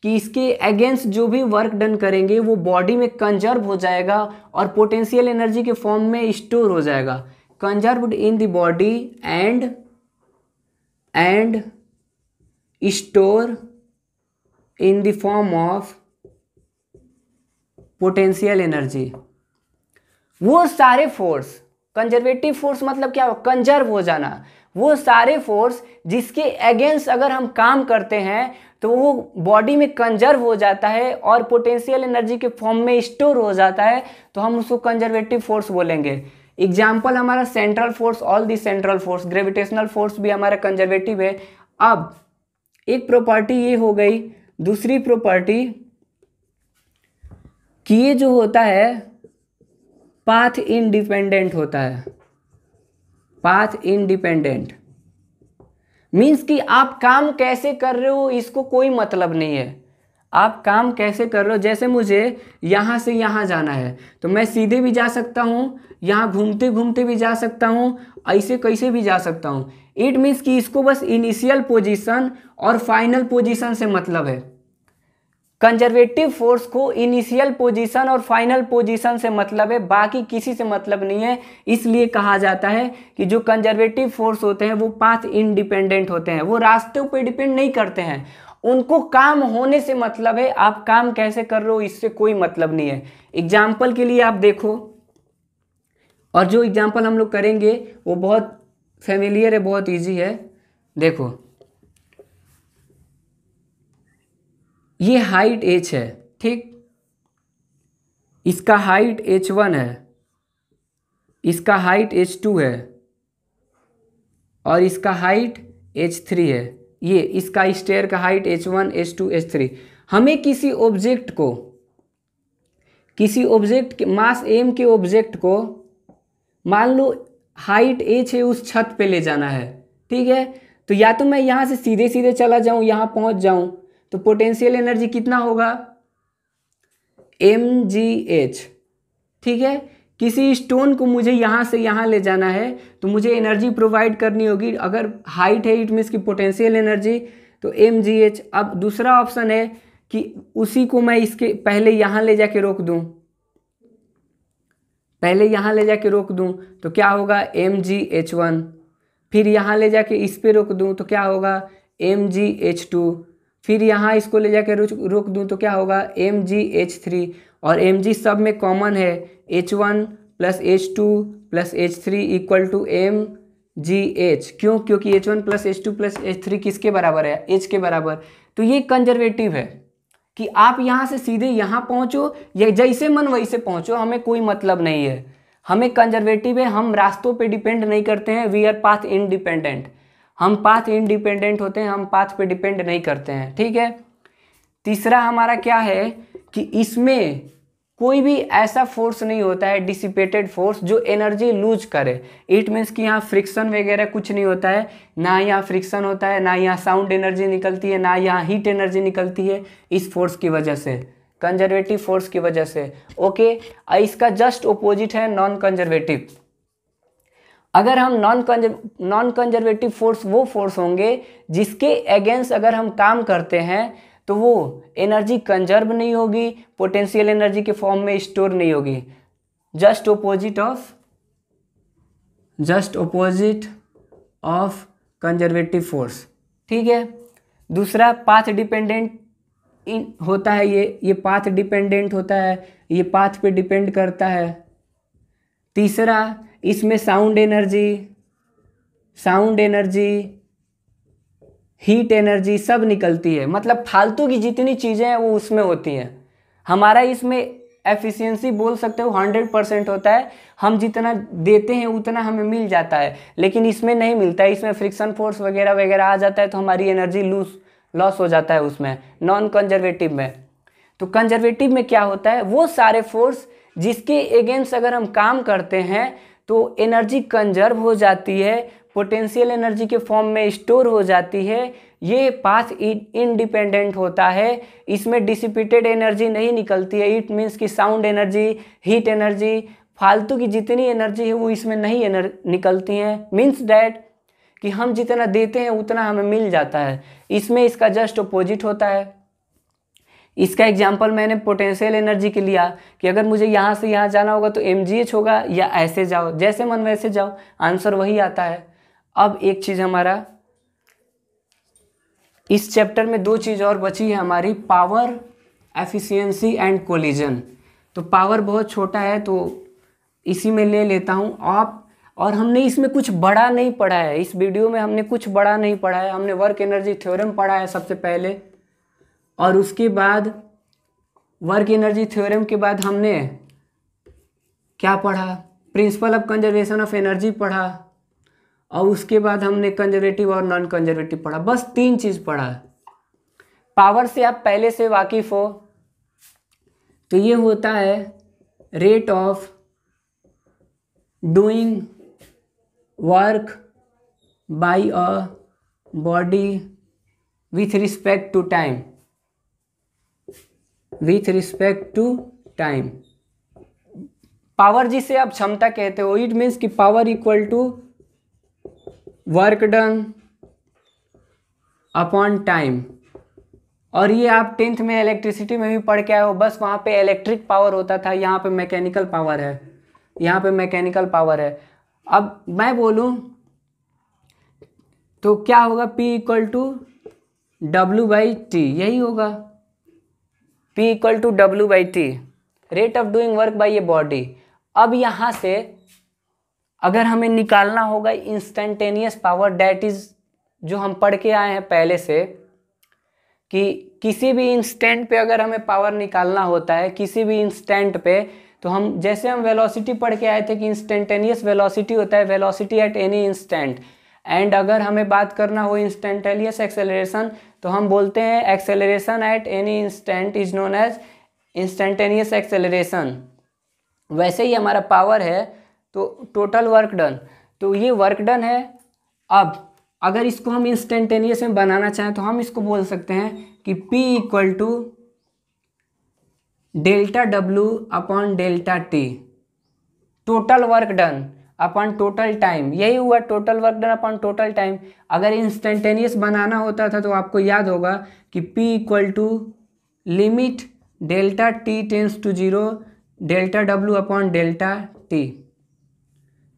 कि इसके अगेंस्ट जो भी वर्क डन करेंगे वो बॉडी में कंजर्व हो जाएगा और पोटेंशियल एनर्जी के फॉर्म में स्टोर हो जाएगा conserve in the body and and store in the form of potential energy वो सारे फोर्स कंजर्वेटिव फोर्स मतलब क्या हो कंजर्व हो जाना वो सारे फोर्स जिसके अगेंस्ट अगर हम काम करते हैं तो वो बॉडी में कंजर्व हो जाता है और पोटेंशियल एनर्जी के फॉर्म में स्टोर हो जाता है तो हम उसको कंजर्वेटिव फोर्स बोलेंगे एग्जाम्पल हमारा central force all the central force gravitational force भी हमारा कंजर्वेटिव है अब एक प्रॉपर्टी ये हो गई दूसरी प्रॉपर्टी कि ये जो होता है पाथ इंडिपेंडेंट होता है पाथ इंडिपेंडेंट मीन्स कि आप काम कैसे कर रहे हो इसको कोई मतलब नहीं है आप काम कैसे कर रहे हो जैसे मुझे यहाँ से यहाँ जाना है तो मैं सीधे भी जा सकता हूँ यहाँ घूमते घूमते भी जा सकता हूँ ऐसे कैसे भी जा सकता हूँ इट मीन्स कि इसको बस इनिशियल पोजिशन और फाइनल पोजिशन से मतलब है कंजर्वेटिव फोर्स को इनिशियल पोजीशन और फाइनल पोजीशन से मतलब है बाकी किसी से मतलब नहीं है इसलिए कहा जाता है कि जो कंजर्वेटिव फोर्स होते हैं वो पाथ इंडिपेंडेंट होते हैं वो रास्ते पे डिपेंड नहीं करते हैं उनको काम होने से मतलब है आप काम कैसे कर रहे हो इससे कोई मतलब नहीं है एग्जाम्पल के लिए आप देखो और जो एग्जाम्पल हम लोग करेंगे वो बहुत फेमिलियर है बहुत ईजी है देखो ये हाइट एच है ठीक इसका हाइट एच वन है इसका हाइट एच टू है और इसका हाइट एच थ्री है ये इसका स्टेयर का height H one H two H three हमें किसी ऑब्जेक्ट को किसी ऑब्जेक्ट के मास एम के ऑब्जेक्ट को मान लो हाइट एच है उस छत पे ले जाना है ठीक है तो या तो मैं यहाँ से सीधे सीधे चला जाऊँ यहाँ पहुँच जाऊँ तो पोटेंशियल एनर्जी कितना होगा एम जी एच ठीक है किसी स्टोन को मुझे यहाँ से यहाँ ले जाना है तो मुझे एनर्जी प्रोवाइड करनी होगी अगर हाइट है इट मीन्स की पोटेंशियल एनर्जी तो एम जी एच अब दूसरा ऑप्शन है कि उसी को मैं इसके पहले यहाँ ले जाके रोक दूँ पहले यहाँ ले जाके रोक दूँ तो क्या होगा एम जी एच वन फिर यहाँ ले जाके इस पर रोक दूँ तो क्या होगा एम जी एच टू फिर यहाँ इसको ले जाकर रोक रोक दूँ तो क्या होगा एम जी एच थ्री और एम जी सब में कॉमन है H one plus H two plus H three equal to M G H क्यों क्योंकि H one plus H two plus H three किसके बराबर है एच के बराबर तो ये कंजर्वेटिव है कि आप यहाँ से सीधे यहाँ पहुँचो या जैसे मन वैसे पहुँचो हमें कोई मतलब नहीं है हमें कंजर्वेटिव है हम रास्तों पे डिपेंड नहीं करते हैं वी आर पाथ इनडिपेंडेंट हम पाथ इंडिपेंडेंट होते हैं हम पाथ पे डिपेंड नहीं करते हैं ठीक है तीसरा हमारा क्या है कि इसमें कोई भी ऐसा फोर्स नहीं होता है डिसिपेटेड फोर्स जो एनर्जी लूज करे इट मीन्स कि यहाँ फ्रिक्शन वगैरह कुछ नहीं होता है ना यहाँ फ्रिक्शन होता है ना यहाँ साउंड एनर्जी निकलती है ना यहाँ हीट एनर्जी निकलती है इस फोर्स की वजह से कंजर्वेटिव फोर्स की वजह से ओके इसका जस्ट ओपोजिट है नॉन कंजर्वेटिव अगर हम non conserve non conservative force वो फोर्स होंगे जिसके अगेंस्ट अगर हम काम करते हैं तो वो एनर्जी कंजर्व नहीं होगी पोटेंशियल एनर्जी के फॉर्म में स्टोर नहीं होगी just opposite of just opposite of conservative force ठीक है दूसरा पाथ डिपेंडेंट इन होता है ये ये पाथ डिपेंडेंट होता है ये पाथ पे डिपेंड करता है तीसरा इसमें sound energy sound energy heat energy सब निकलती है मतलब फालतू की जितनी चीज़ें हैं वो उसमें होती हैं हमारा इसमें एफिशिएंसी बोल सकते हो हंड्रेड परसेंट होता है हम जितना देते हैं उतना हमें मिल जाता है लेकिन इसमें नहीं मिलता है इसमें फ्रिक्शन फोर्स वगैरह वगैरह आ जाता है तो हमारी एनर्जी लूज लॉस हो जाता है उसमें नॉन कंजर्वेटिव में तो कंजर्वेटिव में क्या होता है वो सारे फोर्स जिसके अगेंस्ट अगर हम काम करते हैं तो एनर्जी कंजर्व हो जाती है पोटेंशियल एनर्जी के फॉर्म में स्टोर हो जाती है ये पाथ इंडिपेंडेंट होता है इसमें डिसिपिटेड एनर्जी नहीं निकलती है इट मीन्स कि साउंड एनर्जी हीट एनर्जी फालतू की जितनी एनर्जी है वो इसमें नहीं एनर निकलती हैं मीन्स डैट कि हम जितना देते हैं उतना हमें मिल जाता है इसमें इसका जस्ट अपोजिट होता है इसका एग्जाम्पल मैंने पोटेंशियल एनर्जी के लिया कि अगर मुझे यहाँ से यहाँ जाना होगा तो एम होगा या ऐसे जाओ जैसे मन वैसे जाओ आंसर वही आता है अब एक चीज़ हमारा इस चैप्टर में दो चीज़ और बची है हमारी पावर एफिशिएंसी एंड कोलिजन तो पावर बहुत छोटा है तो इसी में ले लेता हूँ आप और हमने इसमें कुछ बड़ा नहीं पढ़ा है इस वीडियो में हमने कुछ बड़ा नहीं पढ़ा है हमने वर्क एनर्जी थ्योरम पढ़ा है सबसे पहले और उसके बाद वर्क एनर्जी थ्योरम के बाद हमने क्या पढ़ा principle of conservation of energy पढ़ा और उसके बाद हमने कंजर्वेटिव और नॉन कंजर्वेटिव पढ़ा बस तीन चीज़ पढ़ा पावर से आप पहले से वाकिफ़ हो तो ये होता है rate of doing work by a body with respect to time with respect to time power जिसे आप क्षमता कहते हो इट मीन्स कि power equal to work done upon time और ये आप टेंथ में इलेक्ट्रिसिटी में भी पढ़ के आए हो बस वहाँ पे इलेक्ट्रिक पावर होता था यहाँ पे मैकेनिकल पावर है यहाँ पे मैकेनिकल पावर है अब मैं बोलूँ तो क्या होगा P equal to W by T यही होगा P equal to W by T rate of doing work by a body अब यहाँ से अगर हमें निकालना होगा इंस्टेंटेनियस पावर डैट इज जो हम पढ़ के आए हैं पहले से कि किसी भी इंस्टेंट पे अगर हमें पावर निकालना होता है किसी भी इंस्टेंट पे तो हम जैसे हम वेलोसिटी पढ़ के आए थे कि इंस्टेंटेनियस वेलोसिटी होता है velocity at any instant and अगर हमें बात करना हो इंस्टेंटेलियस एक्सेलरेशन तो हम बोलते हैं acceleration at any instant is known as instantaneous acceleration वैसे ही हमारा पावर है तो टोटल वर्क डन तो ये वर्क डन है अब अगर इसको हम इंस्टेंटेनियस में बनाना चाहें तो हम इसको बोल सकते हैं कि P equal to delta W upon delta T total work done upon total time यही हुआ total work done upon total time अगर इंस्टेंटेनियस बनाना होता था तो आपको याद होगा कि P equal to limit delta T tends to zero delta W upon delta T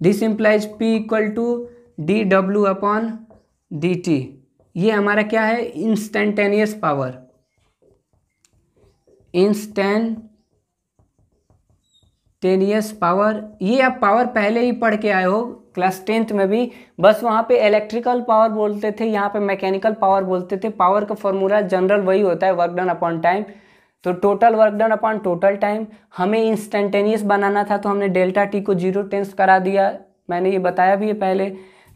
this implies P equal to D W upon D T ये हमारा क्या है instantaneous power instant ten years power ये आप पावर पहले ही पढ़ के आए हो क्लास टेंथ में भी बस वहाँ पे इलेक्ट्रिकल पावर बोलते थे यहाँ पे मैकेनिकल पावर बोलते थे पावर का फॉर्मूला जनरल वही होता है वर्क डन अपॉन टाइम तो total work done upon total time हमें इंस्टेंटेनियस बनाना था तो हमने डेल्टा टी को जीरो टेंस करा दिया मैंने ये बताया भी है पहले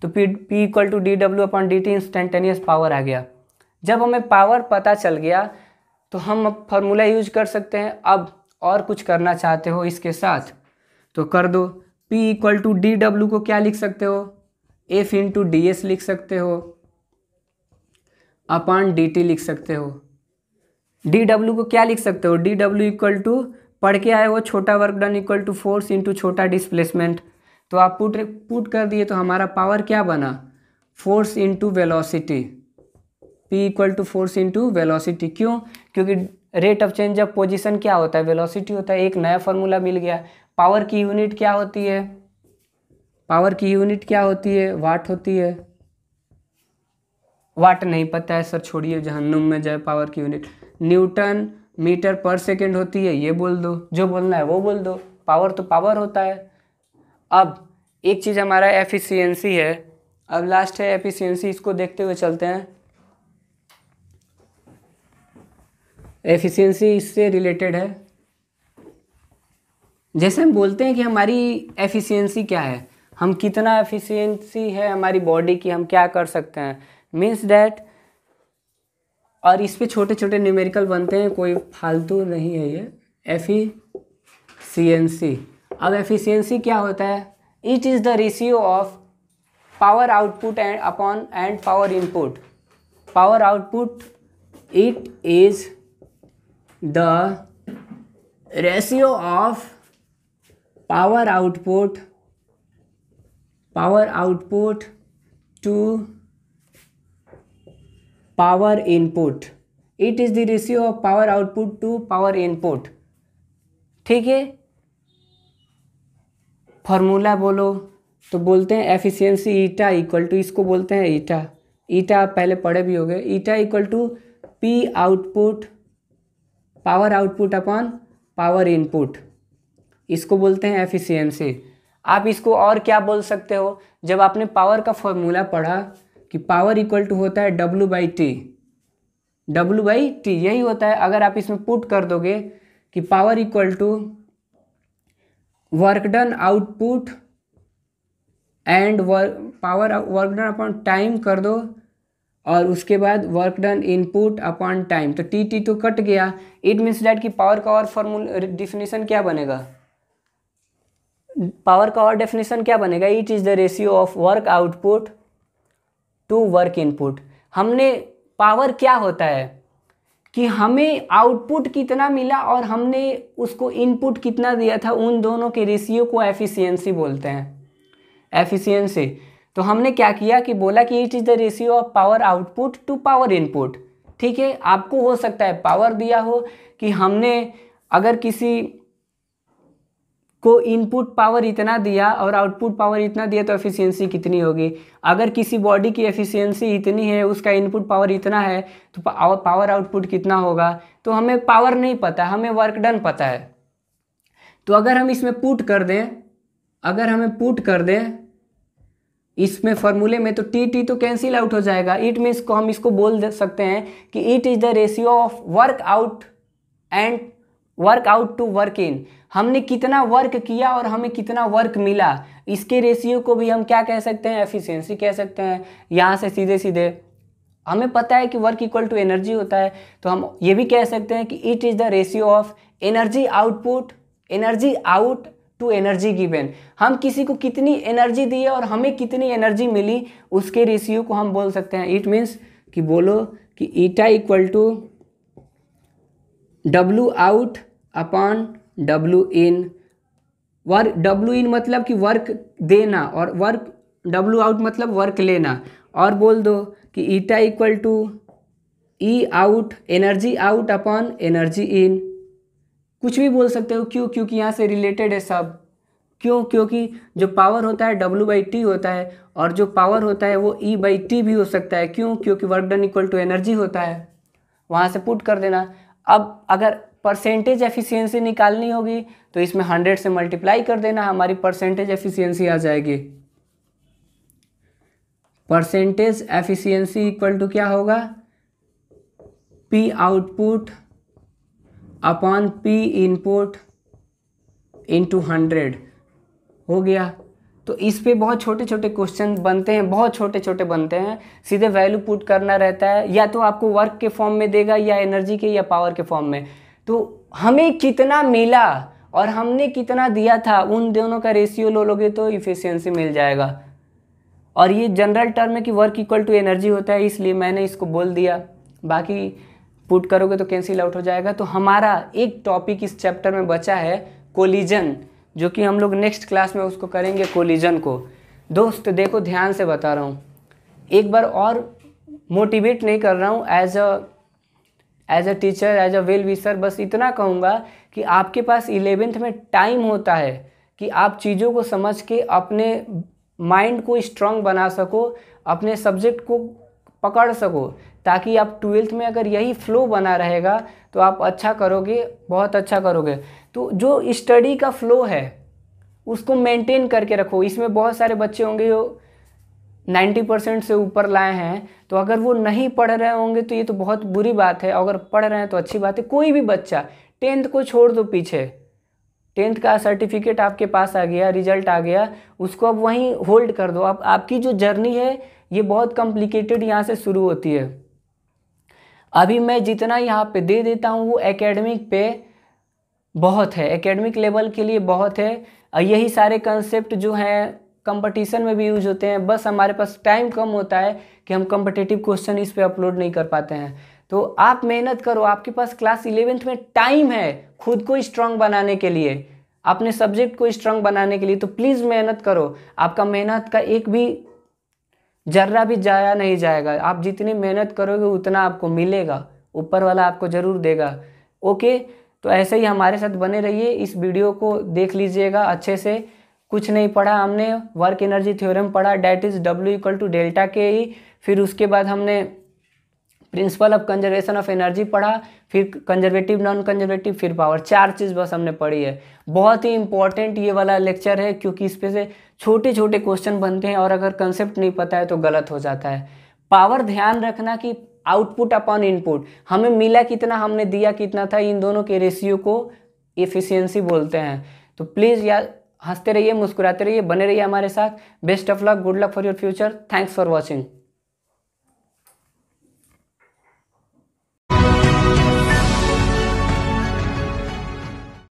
तो P P equal to D W upon D T instantaneous power आ गया जब हमें पावर पता चल गया तो हम फॉर्मूला यूज कर सकते हैं अब और कुछ करना चाहते हो इसके साथ तो कर दो P equal to D W को क्या लिख सकते हो एफ इंटू डी एस लिख सकते हो अपॉन डी टी लिख सकते हो डी डब्ल्यू को क्या लिख सकते हो डी डब्ल्यू इक्वल टू पढ़ के आए वो छोटा work done equal to force into छोटा डिस्प्लेसमेंट तो आप पुट पुट कर दिए तो हमारा पावर क्या बना force into velocity P equal to force into velocity क्यों क्योंकि rate of change of position क्या होता है वेलोसिटी होता है एक नया फॉर्मूला मिल गया पावर की यूनिट क्या होती है पावर की यूनिट क्या होती है वाट होती है वाट नहीं पता है सर छोड़िए जहन्नुम में जाए पावर की यूनिट न्यूटन मीटर पर सेकेंड होती है ये बोल दो जो बोलना है वो बोल दो पावर तो पावर होता है अब एक चीज़ हमारा एफिशिएंसी है अब लास्ट है एफिशिएंसी इसको देखते हुए चलते हैं एफिशिएंसी इससे रिलेटेड है जैसे हम बोलते हैं कि हमारी एफिशिएंसी क्या है हम कितना एफिशिएंसी है हमारी बॉडी की हम क्या कर सकते हैं मीन्स डैट और इस पर छोटे छोटे न्यूमेरिकल बनते हैं कोई फालतू नहीं है ये एफिशिएंसी अब एफिशिएंसी क्या होता है it is the ratio of power output and upon and power input power output it is the ratio of power output power output to power input it is the ratio of power output to power input ठीक है फॉर्मूला बोलो तो बोलते हैं एफिशिएंसी ईटा इक्वल टू इसको बोलते हैं ईटा ईटा पहले पढ़े भी हो गए eta equal to P output power output upon power input इसको बोलते हैं एफिशिएंसी आप इसको और क्या बोल सकते हो जब आपने पावर का फॉर्मूला पढ़ा कि पावर इक्वल टू होता है W by T W by T यही होता है अगर आप इसमें पुट कर दोगे कि power equal to work done output and work power work done upon time कर दो और उसके बाद work done input upon time तो टी टी तो कट गया इट मीन्स डैट कि पावर का और फॉर्मूल डिफिनेशन क्या बनेगा पावर का और डेफिनेशन क्या बनेगा it is the ratio of work output to work input हमने पावर क्या होता है कि हमें आउटपुट कितना मिला और हमने उसको इनपुट कितना दिया था उन दोनों के रेशियो को एफिशिएंसी बोलते हैं एफिशिएंसी तो हमने क्या किया कि बोला कि it is the ratio of power output to power input ठीक है आपको हो सकता है पावर दिया हो कि हमने अगर किसी को इनपुट पावर इतना दिया और आउटपुट पावर इतना दिया तो एफिशिएंसी कितनी होगी अगर किसी बॉडी की एफिशिएंसी इतनी है उसका इनपुट पावर इतना है तो पावर आउटपुट कितना होगा तो हमें पावर नहीं पता हमें वर्क डन पता है तो अगर हम इसमें पुट कर दें अगर हमें पुट कर दें इसमें फॉर्मूले में तो टी टी तो कैंसिल आउट हो जाएगा इट में इसको हम इसको बोल सकते हैं कि it is the ratio of work out and work out to work in हमने कितना वर्क किया और हमें कितना वर्क मिला इसके रेशियो को भी हम क्या कह सकते हैं एफिशिएंसी कह सकते हैं यहाँ से सीधे सीधे हमें पता है कि वर्क इक्वल टू एनर्जी होता है तो हम ये भी कह सकते हैं कि it is the ratio of energy output energy out to energy given हम किसी को कितनी एनर्जी दी है और हमें कितनी एनर्जी मिली उसके रेशियो को हम बोल सकते हैं इट मीन्स कि बोलो कि eta equal to W out upon W in work W in मतलब कि वर्क देना और वर्क डब्लू आउट मतलब वर्क लेना और बोल दो कि eta equal to E out energy out upon energy in कुछ भी बोल सकते हो क्यों क्योंकि यहाँ से रिलेटेड है सब क्यों क्योंकि जो पावर होता है W बाई टी होता है और जो पावर होता है वो E बाई टी भी हो सकता है क्यों क्योंकि work done equal to energy होता है वहाँ से पुट कर देना अब अगर परसेंटेज एफिशिएंसी निकालनी होगी तो इसमें हंड्रेड से मल्टीप्लाई कर देना हमारी परसेंटेज एफिशियंसी आ जाएगी परसेंटेज एफिशियंसी इक्वल टू क्या होगा P output upon P input into hundred हो गया तो इस पे बहुत छोटे छोटे क्वेश्चन बनते हैं बहुत छोटे छोटे बनते हैं सीधे वैल्यू पुट करना रहता है या तो आपको वर्क के फॉर्म में देगा या एनर्जी के या पावर के फॉर्म में तो हमें कितना मिला और हमने कितना दिया था उन दोनों का रेशियो लो लोगे तो इफिशियंसी मिल जाएगा और ये जनरल टर्म है कि वर्क इक्वल टू एनर्जी होता है इसलिए मैंने इसको बोल दिया बाकी पुट करोगे तो कैंसिल आउट हो जाएगा तो हमारा एक टॉपिक इस चैप्टर में बचा है कोलिजन जो कि हम लोग नेक्स्ट क्लास में उसको करेंगे कोलिजन को दोस्त देखो ध्यान से बता रहा हूँ एक बार और मोटिवेट नहीं कर रहा हूँ as a as a teacher as a well wisher बस इतना कहूँगा कि आपके पास इलेवेंथ में टाइम होता है कि आप चीज़ों को समझ के अपने माइंड को स्ट्रांग बना सको अपने सब्जेक्ट को पकड़ सको ताकि आप ट्वेल्थ में अगर यही फ्लो बना रहेगा तो आप अच्छा करोगे बहुत अच्छा करोगे तो जो स्टडी का फ्लो है उसको मेंटेन करके रखो इसमें बहुत सारे बच्चे होंगे जो नाइन्टी परसेंट से ऊपर लाए हैं तो अगर वो नहीं पढ़ रहे होंगे तो ये तो बहुत बुरी बात है अगर पढ़ रहे हैं तो अच्छी बात है कोई भी बच्चा टेंथ को छोड़ दो पीछे टेंथ का सर्टिफिकेट आपके पास आ गया रिजल्ट आ गया उसको अब वहीं होल्ड कर दो अब आपकी जो जर्नी है ये बहुत कॉम्प्लिकेटेड यहाँ से शुरू होती है अभी मैं जितना यहाँ पे दे देता हूँ वो एकेडमिक पे बहुत है एकेडमिक लेवल के लिए बहुत है यही सारे कंसेप्ट जो हैं कंपटीशन में भी यूज होते हैं बस हमारे पास टाइम कम होता है कि हम कंपटेटिव क्वेश्चन इस पर अपलोड नहीं कर पाते हैं तो आप मेहनत करो आपके पास क्लास इलेवेंथ में टाइम है खुद को स्ट्रांग बनाने के लिए अपने सब्जेक्ट को स्ट्रांग बनाने के लिए तो प्लीज़ मेहनत करो आपका मेहनत का एक भी जर्रा भी जाया नहीं जाएगा आप जितनी मेहनत करोगे उतना आपको मिलेगा ऊपर वाला आपको ज़रूर देगा ओके तो ऐसे ही हमारे साथ बने रहिए इस वीडियो को देख लीजिएगा अच्छे से कुछ नहीं पढ़ा हमने वर्क एनर्जी थ्योरम पढ़ा that is W equal to delta K E फिर उसके बाद हमने principle of conservation of energy पढ़ा फिर कंजर्वेटिव नॉन कंजर्वेटिव फिर पावर चार चीज़ बस हमने पढ़ी है बहुत ही इंपॉर्टेंट ये वाला लेक्चर है क्योंकि इस पर से छोटे छोटे क्वेश्चन बनते हैं और अगर कंसेप्ट नहीं पता है तो गलत हो जाता है पावर ध्यान रखना कि आउटपुट अपॉन इनपुट हमें मिला कितना हमने दिया कितना था इन दोनों के रेशियो को एफिशिएंसी बोलते हैं तो प्लीज़ यार हंसते रहिए मुस्कुराते रहिए बने रहिए हमारे साथ best of luck good luck for your future thanks for watching